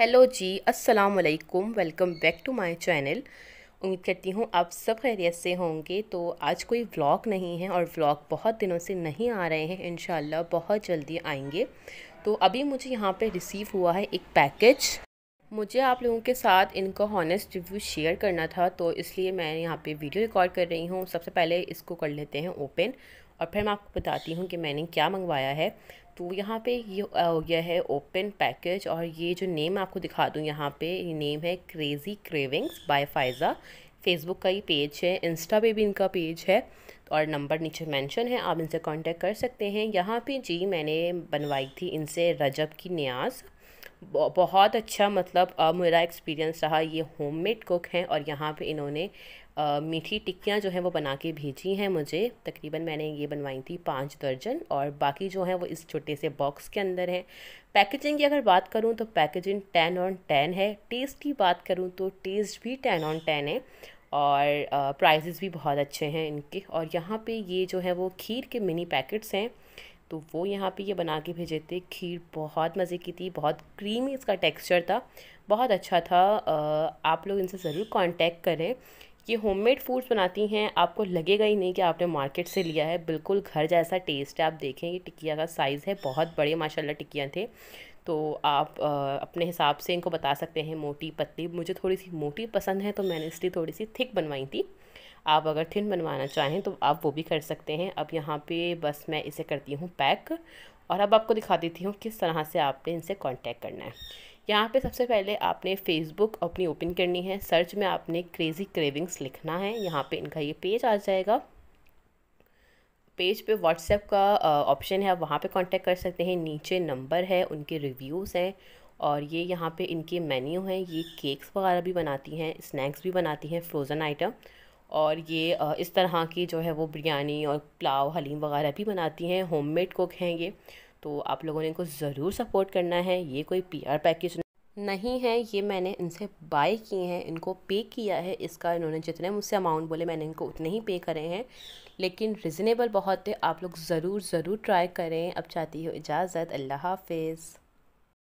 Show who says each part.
Speaker 1: hello जी अस्सलाम वालेकुम welcome back to my channel उम्मीद करती हूँ आप सब खैरियत से होंगे तो आज कोई व्लॉग नहीं है और व्लॉग बहुत दिनों से नहीं आ रहे हैं इन बहुत जल्दी आएंगे तो अभी मुझे यहाँ पे रिसीव हुआ है एक पैकेज मुझे आप लोगों के साथ इनका हॉनेस्ट रिव्यू शेयर करना था तो इसलिए मैं यहाँ पे वीडियो रिकॉर्ड कर रही हूँ सबसे पहले इसको कर लेते हैं ओपन और फिर मैं आपको बताती हूँ कि मैंने क्या मंगवाया है तो यहाँ पे ये हो गया है ओपन पैकेज और ये जो नेम आपको दिखा दूँ यहाँ पे ये नेम है crazy cravings by Faiza Facebook का ही पेज है इंस्टा पे भी इनका पेज है और नंबर नीचे मेंशन है आप इनसे कांटेक्ट कर सकते हैं यहाँ पे जी मैंने बनवाई थी इनसे रजब की न्याज़ बहुत अच्छा मतलब मेरा एक्सपीरियंस रहा ये होममेड कुक हैं और यहाँ पे इन्होंने आ, मीठी टिक्कियाँ जो हैं वो बना के भेजी हैं मुझे तकरीबन मैंने ये बनवाई थी पाँच दर्जन और बाकी जो हैं वो इस छोटे से बॉक्स के अंदर हैं पैकेजिंग की अगर बात करूँ तो पैकेजिंग टेन ऑन टेन है टेस्ट की बात करूँ तो टेस्ट भी टेन ऑन टेन है और प्राइजेस भी बहुत अच्छे हैं इनके और यहाँ पे ये जो है वो खीर के मिनी पैकेट्स हैं तो वो यहाँ पे ये बना के भेजे थे खीर बहुत मज़े की थी बहुत क्रीमी इसका टेक्सचर था बहुत अच्छा था आप लोग इनसे ज़रूर कांटेक्ट करें ये होममेड फूड्स बनाती हैं आपको लगेगा ही नहीं कि आपने मार्केट से लिया है बिल्कुल घर जैसा टेस्ट है आप देखें ये टिकिया का साइज़ है बहुत बड़े माशाल्लाह टिकिया थे तो आप आ, अपने हिसाब से इनको बता सकते हैं मोटी पतली मुझे थोड़ी सी मोटी पसंद है तो मैंने इसलिए थोड़ी सी थिक बनवाई थी आप अगर थिन बनवाना चाहें तो आप वो भी कर सकते हैं अब यहाँ पे बस मैं इसे करती हूँ पैक और अब आपको दिखा देती हूँ किस तरह से आपने इनसे कांटेक्ट करना है यहाँ पे सबसे पहले आपने फेसबुक अपनी ओपन करनी है सर्च में आपने क्रेज़ी क्रेविंग्स लिखना है यहाँ पर इनका ये पेज आ जाएगा पेज पे व्हाट्सएप का ऑप्शन है आप वहाँ पे कांटेक्ट कर सकते हैं नीचे नंबर है उनके रिव्यूज़ हैं और ये यहाँ पे इनके मेन्यू हैं ये केक्स वगैरह भी बनाती हैं स्नैक्स भी बनाती हैं फ्रोज़न आइटम और ये इस तरह की जो है वो बिरयानी और पुलाव हलीम वगैरह भी बनाती हैं होममेड कुक हैं ये तो आप लोगों ने इनको ज़रूर सपोर्ट करना है ये कोई पीआर पैकेज नहीं है ये मैंने इनसे बाय किए हैं इनको पे किया है इसका इन्होंने जितने मुझसे अमाउंट बोले मैंने इनको उतने ही पे करे हैं लेकिन रिजनेबल बहुत थे आप लोग ज़रूर ज़रूर ट्राई करें अब चाहती हो इजाज़त अल्लाह हाफिज़